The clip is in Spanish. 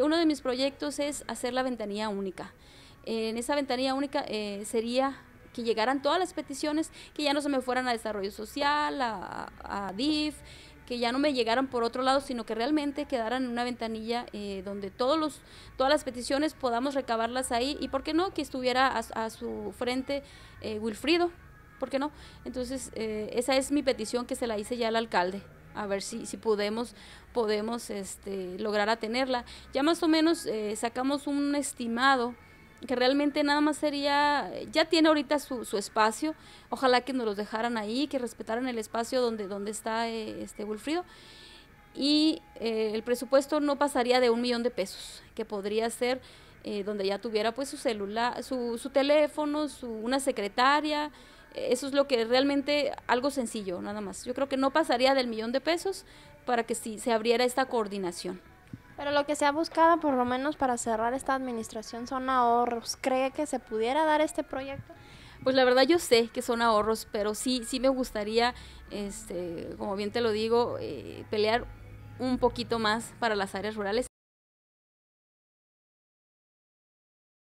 Uno de mis proyectos es hacer la ventanilla única. En esa ventanilla única eh, sería que llegaran todas las peticiones que ya no se me fueran a desarrollo social, a, DIF, que ya no me llegaran por otro lado, sino que realmente quedaran en una ventanilla eh, donde todos los, todas las peticiones podamos recabarlas ahí y, ¿por qué no?, que estuviera a, su frente eh, Wilfrido, ¿por qué no? Entonces, esa es mi petición que se la hice ya al alcalde a ver si, podemos, podemos este, lograr atenerla. Ya más o menos eh, sacamos un estimado que realmente nada más sería, ya tiene ahorita su, espacio, ojalá que nos los dejaran ahí, que respetaran el espacio donde, donde está eh, este Wilfrido, y eh, el presupuesto no pasaría de un millón de pesos, que podría ser donde ya tuviera pues su celular, su, su teléfono, su, una secretaria, eso es lo que realmente, algo sencillo, nada más. Yo creo que no pasaría del millón de pesos para que se abriera esta coordinación. Pero lo que se ha buscado, por lo menos para cerrar esta administración, son ahorros. ¿Cree que se pudiera dar este proyecto? Pues la verdad yo sé que son ahorros, pero sí, sí me gustaría, este, como bien te lo digo, eh, pelear un poquito más para las áreas rurales